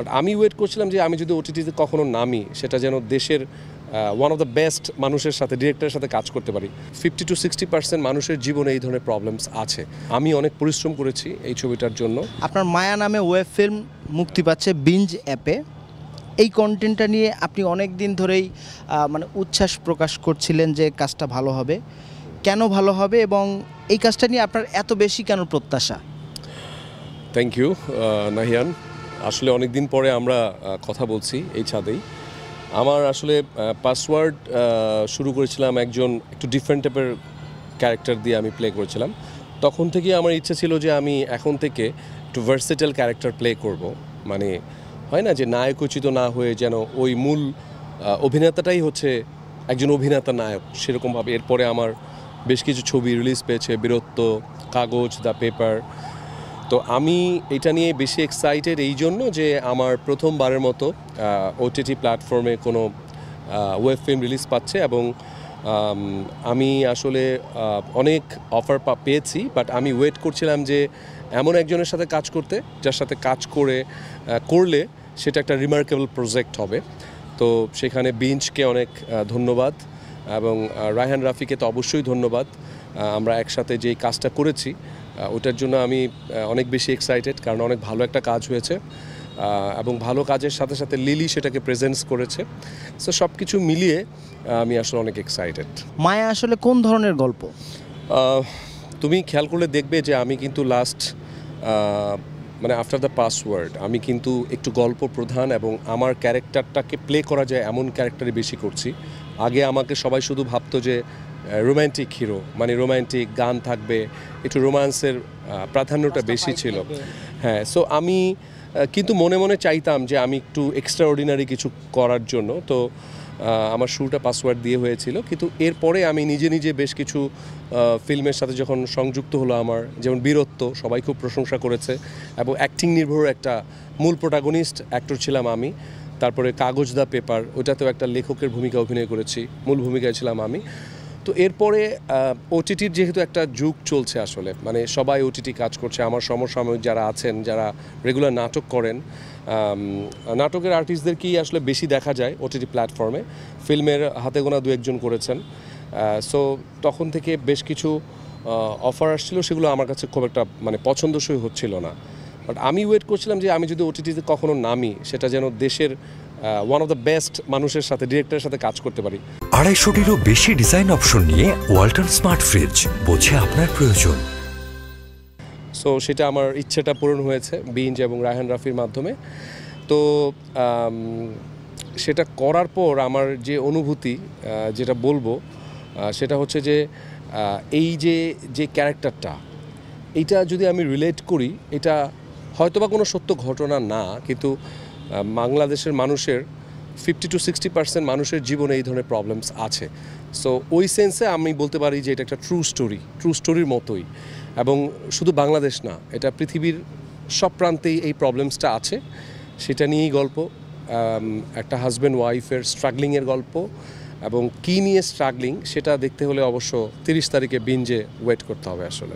but আমি wait করছিলাম যে আমি যদি ওটিটিতে কখনো নামি সেটা যেন দেশের ওয়ান অফ দ্য বেস্ট মানুষের সাথে ডিরেক্টরের সাথে কাজ করতে পারি ফিফটি টু সিক্সটি পার্সেন্ট মানুষের জীবনে এই ধরনের প্রবলেমস আছে আমি অনেক পরিশ্রম করেছি এই ছবিটার জন্য আপনার মায়া নামে ওয়েব ফিল্ম মুক্তি পাচ্ছে বিঞ্জ অ্যাপে এই কন্টেন্টটা নিয়ে আপনি অনেক দিন ধরেই মানে উচ্ছ্বাস প্রকাশ করছিলেন যে কাজটা ভালো হবে কেন ভালো হবে এবং এই কাজটা নিয়ে আপনার এত বেশি কেন প্রত্যাশা থ্যাংক ইউ নাহিয়ান আসলে অনেক দিন পরে আমরা কথা বলছি এই ছাদেই আমার আসলে পাসওয়ার্ড শুরু করেছিলাম একজন একটু ডিফারেন্ট টাইপের ক্যারেক্টার দিয়ে আমি প্লে করেছিলাম তখন থেকেই আমার ইচ্ছা ছিল যে আমি এখন থেকে একটু ভার্সেটাল ক্যারেক্টার প্লে করব মানে হয় না যে নায়কোচিত না হয়ে যেন ওই মূল অভিনেতাটাই হচ্ছে একজন অভিনেতা নায়ক সেরকমভাবে এরপরে আমার বেশ কিছু ছবি রিলিজ পেয়েছে বীরত্ব কাগজ দ্য পেপার তো আমি এটা নিয়ে বেশি এক্সাইটেড এই জন্য যে আমার প্রথমবারের মতো ওটিটি প্ল্যাটফর্মে কোনো ওয়েব ফিল্ম রিলিজ পাচ্ছে এবং আমি আসলে অনেক অফার পেয়েছি বাট আমি ওয়েট করছিলাম যে এমন একজনের সাথে কাজ করতে যার সাথে কাজ করে করলে সেটা একটা রিমার্কেবল প্রজেক্ট হবে তো সেখানে বিঞ্চকে অনেক ধন্যবাদ এবং রায়হান রাফিকে তো অবশ্যই ধন্যবাদ আমরা একসাথে যেই কাজটা করেছি ওটার জন্য আমি অনেক বেশি এক্সাইটেড কারণ অনেক ভালো একটা কাজ হয়েছে এবং ভালো কাজের সাথে সাথে লিলি সেটাকে প্রেজেন্স করেছে সো সব কিছু মিলিয়ে আমি আসলে অনেক এক্সাইটেড মায়া আসলে কোন ধরনের গল্প তুমি খেয়াল করলে দেখবে যে আমি কিন্তু লাস্ট মানে আফটার দ্য পাসওয়ার্ড আমি কিন্তু একটু গল্প প্রধান এবং আমার ক্যারেক্টারটাকে প্লে করা যায় এমন ক্যারেক্টারই বেশি করছি আগে আমাকে সবাই শুধু ভাবতো যে রোম্যান্টিক হিরো মানে রোম্যান্টিক গান থাকবে একটু রোম্যান্সের প্রাধান্যটা বেশি ছিল হ্যাঁ সো আমি কিন্তু মনে মনে চাইতাম যে আমি একটু এক্সট্রা অর্ডিনারি কিছু করার জন্য তো আমার শুরুটা পাসওয়ার্ড দিয়ে হয়েছিল কিন্তু এরপরে আমি নিজে নিজে বেশ কিছু ফিল্মের সাথে যখন সংযুক্ত হলো আমার যেমন বীরত্ব সবাই খুব প্রশংসা করেছে এবং অ্যাক্টিং নির্ভর একটা মূল প্রোটাগনিস্ট অ্যাক্টর ছিলাম আমি তারপরে কাগজ দা পেপার ওটাতেও একটা লেখকের ভূমিকা অভিনয় করেছি মূল ভূমিকায় ছিলাম আমি তো এরপরে ওটিটির যেহেতু একটা যুগ চলছে আসলে মানে সবাই ওটিটি কাজ করছে আমার সমসাময়িক যারা আছেন যারা রেগুলার নাটক করেন নাটকের আর্টিস্টদেরকেই আসলে বেশি দেখা যায় ওটিটি প্ল্যাটফর্মে ফিল্মের হাতে গোনা দু একজন করেছেন সো তখন থেকে বেশ কিছু অফার আসছিল সেগুলো আমার কাছে খুব একটা মানে পছন্দসই হচ্ছিল না বাট আমি ওয়েট করছিলাম যে আমি যদি ওটিটিতে কখনো নামি সেটা যেন দেশের ওয়ান অফ দ্য বেস্ট মানুষের সাথে ডিরেক্টরের সাথে কাজ করতে পারি আড়াইশোটিরও বেশি ডিজাইন অপশন নিয়ে ওয়াল্টন স্মার্ট ফ্রিজ বোঝে আপনার প্রয়োজন সো সেটা আমার ইচ্ছেটা পূরণ হয়েছে বিঞ্জ এবং রায়হান রাফির মাধ্যমে তো সেটা করার পর আমার যে অনুভূতি যেটা বলবো সেটা হচ্ছে যে এই যে যে ক্যারেক্টারটা এটা যদি আমি রিলেট করি এটা হয়তোবা কোনো সত্য ঘটনা না কিন্তু বাংলাদেশের মানুষের ফিফটি টু সিক্সটি পার্সেন্ট মানুষের জীবনে এই ধরনের প্রবলেমস আছে সো ওই সেন্সে আমি বলতে পারি যে এটা একটা ট্রু স্টোরি ট্রু স্টোরির মতোই এবং শুধু বাংলাদেশ না এটা পৃথিবীর সব প্রান্তেই এই প্রবলেমসটা আছে সেটা নিয়েই গল্প একটা হাজব্যান্ড ওয়াইফের স্ট্রাগলিংয়ের গল্প এবং কী নিয়ে স্ট্রাগলিং সেটা দেখতে হলে অবশ্য তিরিশ তারিখে বিঞ্জে ওয়েট করতে হবে আসলে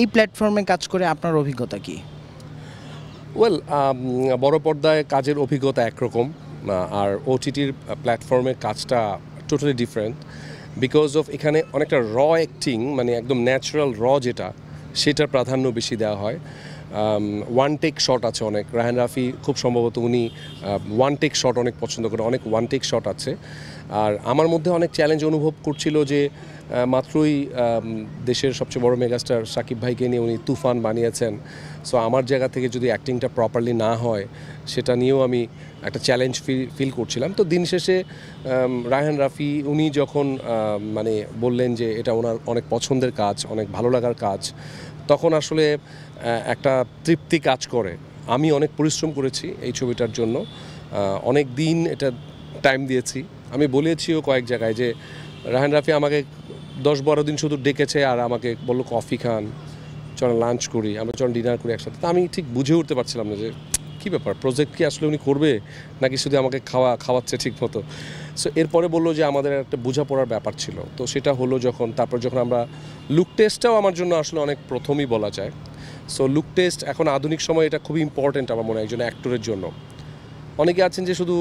এই প্ল্যাটফর্মে কাজ করে আপনার অভিজ্ঞতা কী ওয়েল um, বড় পর্দায় কাজের অভিজ্ঞতা একরকম আর ওটিটির প্ল্যাটফর্মের কাজটা টোটালি ডিফারেন্ট বিকজ অফ এখানে অনেকটা র অ্যাক্টিং মানে একদম ন্যাচারাল র যেটা সেটার প্রাধান্য বেশি দেওয়া হয় ওয়ান টেক শট আছে অনেক রাহান রাফি খুব সম্ভবত উনি ওয়ান টেক শট অনেক পছন্দ করে অনেক ওয়ান টেক শট আছে আর আমার মধ্যে অনেক চ্যালেঞ্জ অনুভব করছিল যে মাত্রই দেশের সবচেয়ে বড় মেগাস্টার সাকিব ভাইকে নিয়ে উনি তুফান বানিয়েছেন সো আমার জায়গা থেকে যদি অ্যাক্টিংটা প্রপারলি না হয় সেটা নিয়েও আমি একটা চ্যালেঞ্জ ফিল করছিলাম তো দিন শেষে রায়হান রাফি উনি যখন মানে বললেন যে এটা ওনার অনেক পছন্দের কাজ অনেক ভালো লাগার কাজ তখন আসলে একটা তৃপ্তি কাজ করে আমি অনেক পরিশ্রম করেছি এই ছবিটার জন্য অনেক দিন এটা টাইম দিয়েছি আমি বলেছিও কয়েক জায়গায় যে রাহান রাফি আমাকে দশ বারো দিন শুধু ডেকেছে আর আমাকে বললো কফি খান চল লাঞ্চ করি আমরা চল ডিনার করি একসাথে তা আমি ঠিক বুঝে উঠতে পারছিলাম না যে কী ব্যাপার প্রজেক্ট কি আসলে উনি করবে নাকি শুধু আমাকে খাওয়া খাওয়াচ্ছে ঠিক মতো সো এরপরে বললো যে আমাদের একটা বোঝাপড়ার ব্যাপার ছিল তো সেটা হলো যখন তারপর যখন আমরা লুক টেস্টটাও আমার জন্য আসলে অনেক প্রথমই বলা যায় সো লুক টেস্ট এখন আধুনিক সময় এটা খুবই ইম্পর্ট্যান্ট আমার মনে হয় একজন অ্যাক্টরের জন্য অনেকে আছেন যে শুধু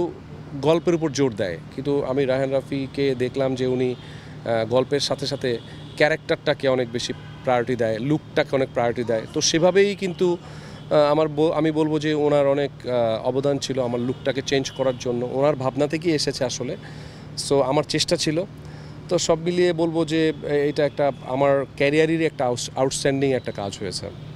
গল্পের উপর জোর দেয় কিন্তু আমি রাহান রাফিকে দেখলাম যে উনি গল্পের সাথে সাথে ক্যারেক্টারটাকে অনেক বেশি প্রায়োরিটি দেয় লুকটাকে অনেক প্রায়োরিটি দেয় তো সেভাবেই কিন্তু আমার আমি বলবো যে ওনার অনেক অবদান ছিল আমার লুকটাকে চেঞ্জ করার জন্য ওনার ভাবনা থেকেই এসেছে আসলে সো আমার চেষ্টা ছিল তো সব মিলিয়ে বলবো যে এটা একটা আমার ক্যারিয়ারেরই একটা আউটস্ট্যান্ডিং একটা কাজ হয়েছে